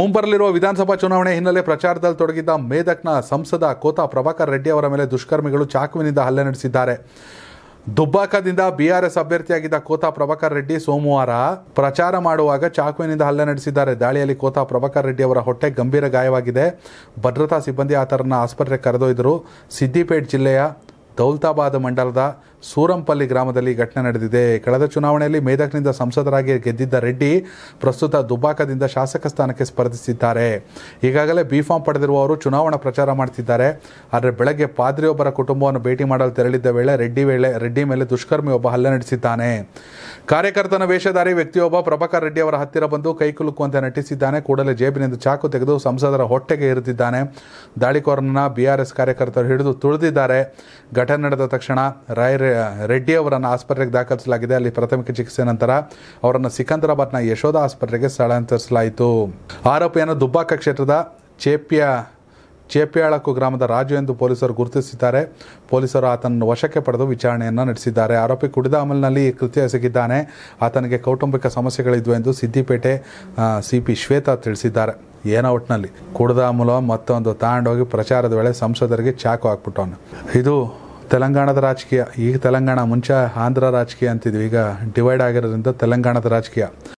ಮುಂಬರಲಿರುವ ವಿಧಾನಸಭಾ ಚುನಾವಣೆ ಹಿನ್ನೆಲೆ ಪ್ರಚಾರದಲ್ಲಿ ತೊಡಗಿದ್ದ ಮೇದಕ್ನ ಸಂಸದ ಕೋತಾ ಪ್ರಭಾಕರ್ ರೆಡ್ಡಿ ಅವರ ಮೇಲೆ ದುಷ್ಕರ್ಮಿಗಳು ಚಾಕುವಿನಿಂದ ಹಲ್ಲೆ ನಡೆಸಿದ್ದಾರೆ ದುಬ್ಬಾಕದಿಂದ ಬಿಆರ್ಎಸ್ ಅಭ್ಯರ್ಥಿಯಾಗಿದ್ದ ಕೋತಾ ಪ್ರಭಾಕರ್ ರೆಡ್ಡಿ ಸೋಮವಾರ ಪ್ರಚಾರ ಮಾಡುವಾಗ ಚಾಕುವಿನಿಂದ ಹಲ್ಲೆ ನಡೆಸಿದ್ದಾರೆ ದಾಳಿಯಲ್ಲಿ ಕೋತಾ ಪ್ರಭಾಕರ್ ರೆಡ್ಡಿ ಅವರ ಹೊಟ್ಟೆ ಗಂಭೀರ ಗಾಯವಾಗಿದೆ ಭದ್ರತಾ ಸಿಬ್ಬಂದಿ ಆತರನ್ನು ಆಸ್ಪತ್ರೆಗೆ ಕರೆದೊಯ್ದರು ಸಿದ್ದಿಪೇಟ್ ಜಿಲ್ಲೆಯ ದೌಲ್ತಾಬಾದ್ ಮಂಡಲದ ಸೂರಂಪಲ್ಲಿ ಗ್ರಾಮದಲ್ಲಿ ಘಟನೆ ನಡೆದಿದೆ ಕಳೆದ ಚುನಾವಣೆಯಲ್ಲಿ ಮೇದಕ್ನಿಂದ ಸಂಸದರಾಗಿ ಗೆದ್ದಿದ್ದ ರೆಡ್ಡಿ ಪ್ರಸ್ತುತ ದುಬಾಕದಿಂದ ಶಾಸಕ ಸ್ಥಾನಕ್ಕೆ ಸ್ಪರ್ಧಿಸಿದ್ದಾರೆ ಈಗಾಗಲೇ ಬಿ ಫಾರ್ಮ್ ಪಡೆದಿರುವವರು ಚುನಾವಣಾ ಪ್ರಚಾರ ಮಾಡುತ್ತಿದ್ದಾರೆ ಆದರೆ ಬೆಳಗ್ಗೆ ಪಾದ್ರಿಯೊಬ್ಬರ ಕುಟುಂಬವನ್ನು ಭೇಟಿ ಮಾಡಲು ತೆರಳಿದ್ದ ವೇಳೆ ರೆಡ್ಡಿ ವೇಳೆ ರೆಡ್ಡಿ ಮೇಲೆ ದುಷ್ಕರ್ಮಿ ಒಬ್ಬ ಹಲ್ಲೆ ನಡೆಸಿದ್ದಾನೆ ಕಾರ್ಯಕರ್ತನ ವೇಷಧಾರಿ ವ್ಯಕ್ತಿಯೊಬ್ಬ ಪ್ರಭಾಕರ್ ರೆಡ್ಡಿ ಅವರ ಹತ್ತಿರ ಬಂದು ಕೈಕುಲುಕುವಂತೆ ನಟಿಸಿದ್ದಾನೆ ಕೂಡಲೇ ಜೇಬಿನಿಂದ ಚಾಕು ತೆಗೆದು ಸಂಸದರ ಹೊಟ್ಟೆಗೆ ಇರಿದಿದ್ದಾನೆ ದಾಳಿಕೋರನ ಬಿಆರ್ಎಸ್ ಕಾರ್ಯಕರ್ತರು ಹಿಡಿದು ತುಳಿದಿದ್ದಾರೆ ಘಟನೆ ನಡೆದ ತಕ್ಷಣ ರಾಯರೇ ರೆಡ್ಡಿ ಅವರನ್ನು ಆಸ್ಪತ್ರೆಗೆ ದಾಖಲಿಸಲಾಗಿದೆ ಅಲ್ಲಿ ಪ್ರಾಥಮಿಕ ಚಿಕಿತ್ಸೆ ನಂತರ ಅವರನ್ನು ಸಿಕಂದರಾಬಾದ್ನ ಯಶೋಧ ಆಸ್ಪತ್ರೆಗೆ ಸ್ಥಳಾಂತರಿಸಲಾಯಿತು ಆರೋಪಿಯನ್ನು ದುಬ್ಬಾಕ ಕ್ಷೇತ್ರದ ಚೇಪಿಯ ಚೇಪ್ಯಾಳಕು ಗ್ರಾಮದ ರಾಜು ಎಂದು ಪೊಲೀಸರು ಗುರುತಿಸಿದ್ದಾರೆ ಪೊಲೀಸರು ಆತನನ್ನು ವಶಕ್ಕೆ ಪಡೆದು ವಿಚಾರಣೆಯನ್ನು ನಡೆಸಿದ್ದಾರೆ ಆರೋಪಿ ಕುಡಿದ ಅಮಲಿನಲ್ಲಿ ಕೃತ್ಯ ಎಸಗಿದ್ದಾನೆ ಆತನಿಗೆ ಕೌಟುಂಬಿಕ ಸಮಸ್ಯೆಗಳಿದ್ವು ಎಂದು ಸಿದ್ದಿಪೇಟೆ ಸಿ ಪಿ ಶ್ವೇತಾ ತಿಳಿಸಿದ್ದಾರೆ ಏನೋ ಒಟ್ಟಿನಲ್ಲಿ ಕುಡಿದ ಅಮಲ ಮತ್ತೊಂದು ತಾಂಡೋಗಿ ಪ್ರಚಾರದ ವೇಳೆ ಸಂಸದರಿಗೆ ಚಾಕು ಹಾಕ್ಬಿಟ್ಟವನು ಇದು ತೆಲಂಗಾಣದ ರಾಜಕೀಯ ಈಗ ತೆಲಂಗಾಣ ಮುಂಚೆ ಆಂಧ್ರ ರಾಜಕೀಯ ಅಂತಿದ್ವಿ ಈಗ ಡಿವೈಡ್ ಆಗಿರೋದ್ರಿಂದ ತೆಲಂಗಾಣದ ರಾಜಕೀಯ